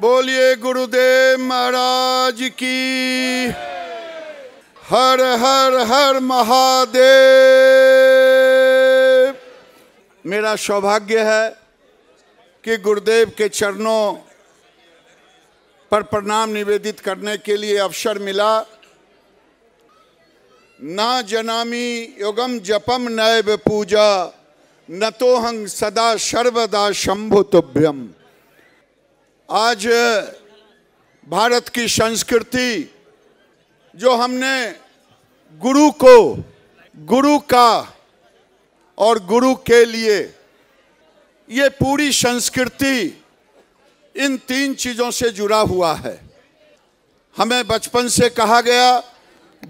बोलिए गुरुदेव महाराज की हर हर हर महादेव मेरा सौभाग्य है कि गुरुदेव के चरणों पर प्रणाम निवेदित करने के लिए अवसर मिला ना जनामी योगम जपम नैब पूजा न तो हंग सदा सर्वदा शंभु तुभ्यम आज भारत की संस्कृति जो हमने गुरु को गुरु का और गुरु के लिए ये पूरी संस्कृति इन तीन चीज़ों से जुड़ा हुआ है हमें बचपन से कहा गया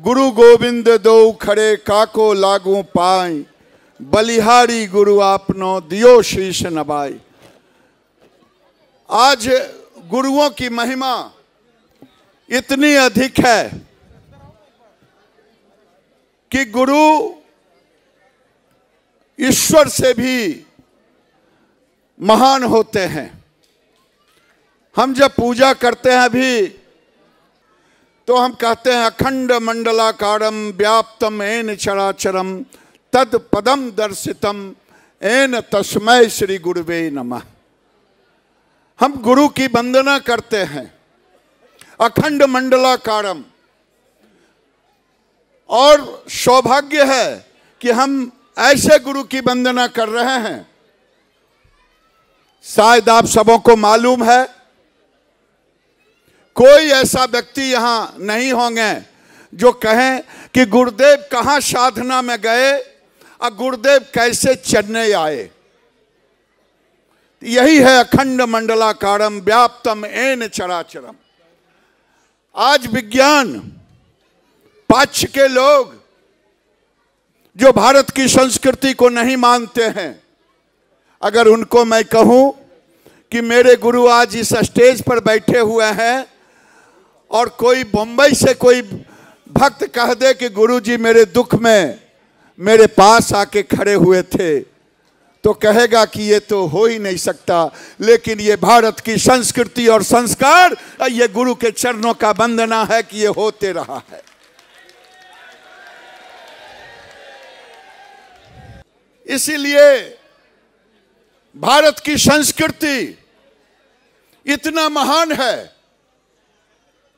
गुरु गोविंद दो खड़े काको लागू पाए बलिहारी गुरु आपनो दियो शीश नबाई आज गुरुओं की महिमा इतनी अधिक है कि गुरु ईश्वर से भी महान होते हैं हम जब पूजा करते हैं अभी तो हम कहते हैं अखंड मंडलाकारम व्याप्तम एन चराचरम तद पदम दर्शितम एन तस्मय श्री गुरुवे नमः हम गुरु की वंदना करते हैं अखंड मंडलाकारम और सौभाग्य है कि हम ऐसे गुरु की वंदना कर रहे हैं शायद आप सबों को मालूम है कोई ऐसा व्यक्ति यहां नहीं होंगे जो कहें कि गुरुदेव कहां साधना में गए और गुरुदेव कैसे चेन्नई आए यही है अखंड मंडलाकारम व्याप्तम एन चराचरम आज विज्ञान पक्ष के लोग जो भारत की संस्कृति को नहीं मानते हैं अगर उनको मैं कहूं कि मेरे गुरु आज इस स्टेज पर बैठे हुए हैं और कोई बम्बई से कोई भक्त कह दे कि गुरु जी मेरे दुख में मेरे पास आके खड़े हुए थे तो कहेगा कि ये तो हो ही नहीं सकता लेकिन ये भारत की संस्कृति और संस्कार ये गुरु के चरणों का वंदना है कि ये होते रहा है इसीलिए भारत की संस्कृति इतना महान है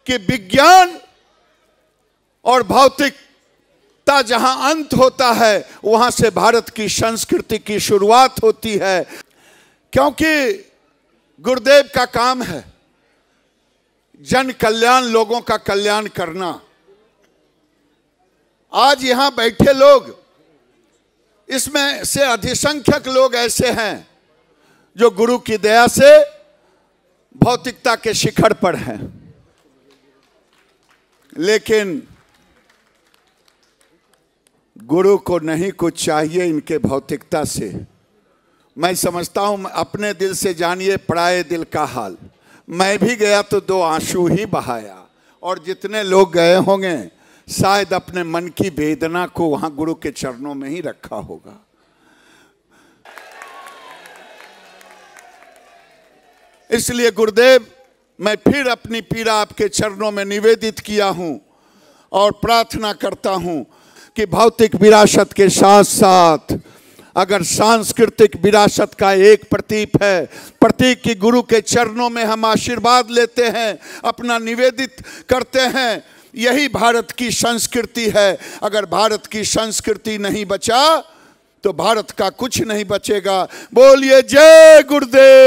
कि विज्ञान और भौतिकता जहां अंत होता है वहां से भारत की संस्कृति की शुरुआत होती है क्योंकि गुरुदेव का काम है जन कल्याण लोगों का कल्याण करना आज यहां बैठे लोग इसमें से अधिसंख्यक लोग ऐसे हैं जो गुरु की दया से भौतिकता के शिखर पर हैं लेकिन गुरु को नहीं कुछ चाहिए इनके भौतिकता से मैं समझता हूं अपने दिल से जानिए पराए दिल का हाल मैं भी गया तो दो आंसू ही बहाया और जितने लोग गए होंगे शायद अपने मन की वेदना को वहाँ गुरु के चरणों में ही रखा होगा इसलिए गुरुदेव मैं फिर अपनी पीड़ा आपके चरणों में निवेदित किया हूँ और प्रार्थना करता हूँ कि भौतिक विरासत के साथ साथ अगर सांस्कृतिक विरासत का एक प्रतीक है प्रतीक की गुरु के चरणों में हम आशीर्वाद लेते हैं अपना निवेदित करते हैं यही भारत की संस्कृति है अगर भारत की संस्कृति नहीं बचा तो भारत का कुछ नहीं बचेगा बोलिए जय गुरुदेव